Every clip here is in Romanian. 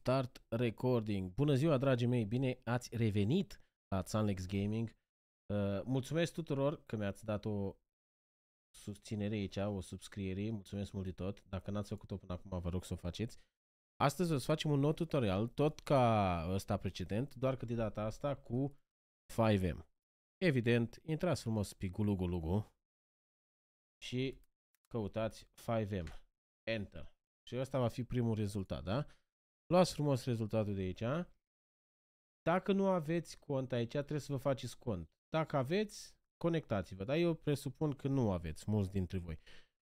Start recording. Bună ziua, dragii mei, bine ați revenit la Sunlex Gaming. Uh, mulțumesc tuturor că mi-ați dat o susținere aici, o subscriere. Mulțumesc mult de tot. Dacă n-ați făcut-o până acum, vă rog să o faceți. Astăzi o să facem un nou tutorial, tot ca ăsta precedent, doar că de data asta cu 5M. Evident, intrați frumos pe gulugulugu și căutați 5M. Enter. Și ăsta va fi primul rezultat, da? Luați frumos rezultatul de aici. Dacă nu aveți cont aici, trebuie să vă faceți cont. Dacă aveți, conectați-vă. Dar eu presupun că nu aveți, mulți dintre voi.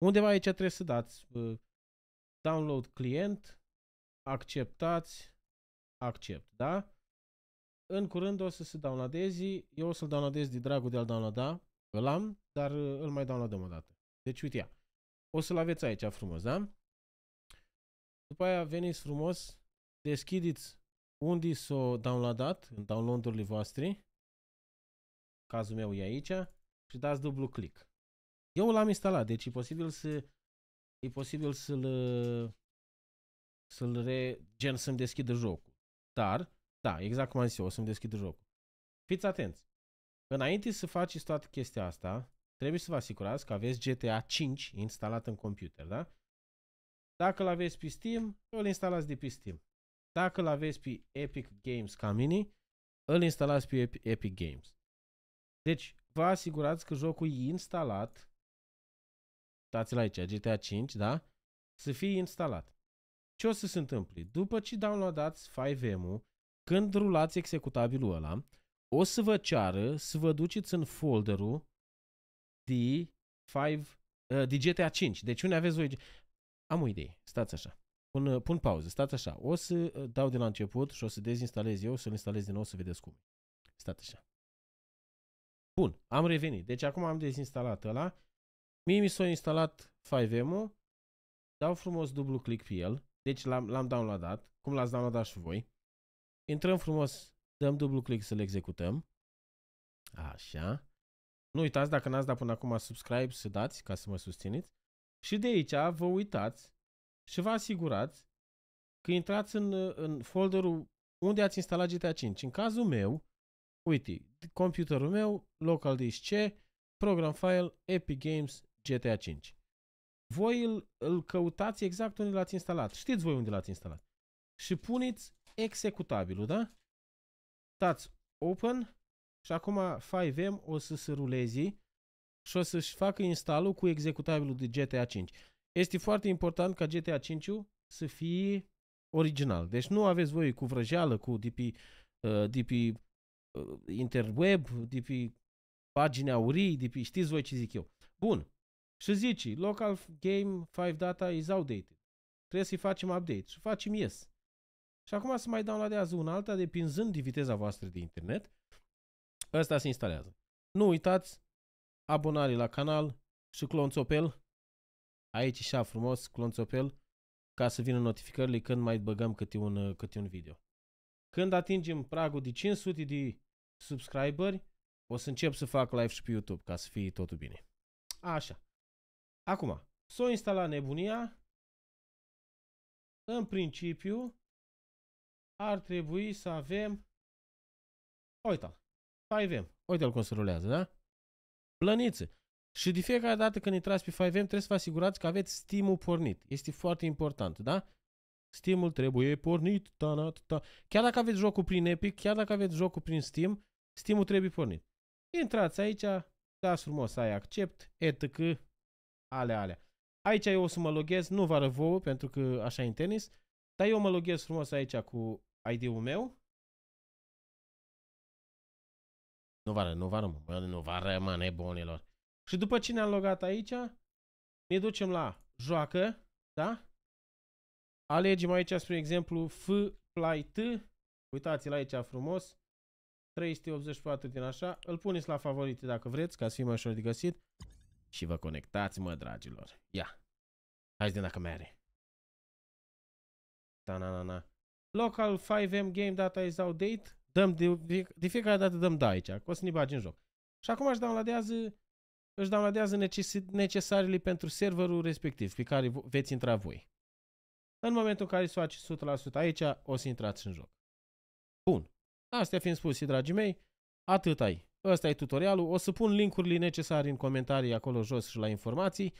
Undeva aici trebuie să dați uh, download client, acceptați, accept, da? În curând o să se downloadezi, eu o să-l downloadez de dragul de a-l downloada, îl am, dar uh, îl mai downloadăm o dată. Deci uite ia, o să-l aveți aici frumos, da? După aia veniți frumos, deschideți unde s-o downloadat, în downloadurile voastre, cazul meu e aici, și dați dublu click. Eu l-am instalat, deci e posibil să e posibil să-l să-l re, gen să-mi deschidă jocul. Dar, da, exact cum am zis eu, o să-mi deschidă jocul. Fiți atenți! Înainte să faceți toată chestia asta, trebuie să vă asigurați că aveți GTA 5 instalat în computer, da? Dacă l aveți pe Steam, îl instalați de pe Steam. Dacă îl aveți pe Epic Games ca mini, îl instalați pe Epic Games. Deci, vă asigurați că jocul e instalat. Dați-l aici, GTA 5, da? Să fie instalat. Ce o să se întâmple? După ce downloadați 5M-ul, când rulați executabilul ăla, o să vă ceară să vă duceți în folderul de 5 uh, de GTA 5. Deci unde aveți o... Am o idee. Stați așa. Pun, uh, pun pauză, stați așa. O să uh, dau de la început și o să dezinstalez eu, să-l instalez din nou să vedeți cum. Stați așa. Bun, am revenit. Deci acum am dezinstalat ăla. Mie mi s-a instalat 5M-ul. Dau frumos dublu click pe el. Deci l-am downloadat, cum l-ați downloadat și voi. Intrăm frumos, dăm dublu click să-l executăm. Așa. Nu uitați, dacă n-ați dat până acum subscribe, să dați ca să mă susțineți. Și de aici vă uitați și vă asigurați că intrați în, în folderul unde ați instalat GTA 5. În cazul meu, uite, computerul meu, local disk C, program file, Epic Games, GTA 5. Voi îl, îl căutați exact unde l-ați instalat. Știți voi unde l-ați instalat. Și puneți executabilul, da? Dați open și acum 5M o să se rulezi și o să-și facă instalul cu executabilul de GTA 5. Este foarte important ca GTA 5 să fie original. Deci nu aveți voi cu vrăjeală, cu DP, uh, DP uh, interweb, DP pagini aurii, DP, știți voi ce zic eu. Bun. Și zici, local game 5 data is outdated. Trebuie să-i facem update. Și facem yes. Și acum să mai downloadează un alta, depinzând de viteza voastră de internet. Ăsta se instalează. Nu uitați, abonare la canal și clonțopel aici și frumos, clonțopel, ca să vină notificările când mai băgăm câte un, uh, câte un video. Când atingem pragul de 500 de subscriberi, o să încep să fac live și pe YouTube ca să fie totul bine. Așa. Acum, s-o instala nebunia. În principiu, ar trebui să avem... Uite-l. Uite-l cum se rulează, da? Plăniță. Și de fiecare dată când intrați pe 5M trebuie să vă asigurați că aveți stimul pornit. Este foarte important, da? Stimul trebuie pornit. Ta, na, ta. -ta. Chiar dacă aveți jocul prin Epic, chiar dacă aveți jocul prin Steam, stimul trebuie pornit. Intrați aici, dați frumos ai accept, etc. Ale, ale. Aici eu o să mă loghez, nu vă arăt vouă, pentru că așa e în tenis, dar eu mă loghez frumos aici cu ID-ul meu. Nu vă vară, nu vă mă, nu vară, mă, nebunilor. Și după ce ne-am logat aici, ne ducem la joacă, da? Alegem aici, spre exemplu, F, play, T. Uitați-l aici frumos. 384 din așa. Îl puneți la favorite dacă vreți, ca să fie mai ușor de găsit. Și vă conectați, mă, dragilor. Ia. Hai să dacă mai are. Ta, na, na, na. Local 5M game data is outdated. Dăm de, de fiecare dată dăm da aici, că o să ne bagi în joc. Și acum aș dau la azi își downloadează necesarele pentru serverul respectiv pe care veți intra voi. În momentul în care se face 100% aici, o să intrați în joc. Bun. Astea fiind spuse, dragii mei, atât ai. Ăsta e tutorialul. O să pun linkurile necesare în comentarii acolo jos și la informații.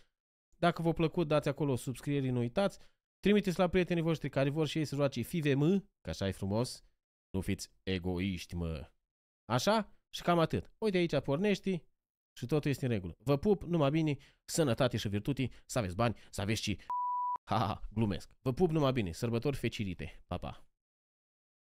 Dacă v-a plăcut, dați acolo subscrierii, nu uitați. Trimiteți la prietenii voștri care vor și ei să joace FIVM, că așa e frumos. Nu fiți egoiști, mă. Așa? Și cam atât. Uite aici pornești, și totul este în regulă. Vă pup, numai bine, sănătate și virtuti, să aveți bani, să aveți și... Ha, ha, glumesc. Vă pup numai bine, sărbători fecirite. Pa, pa.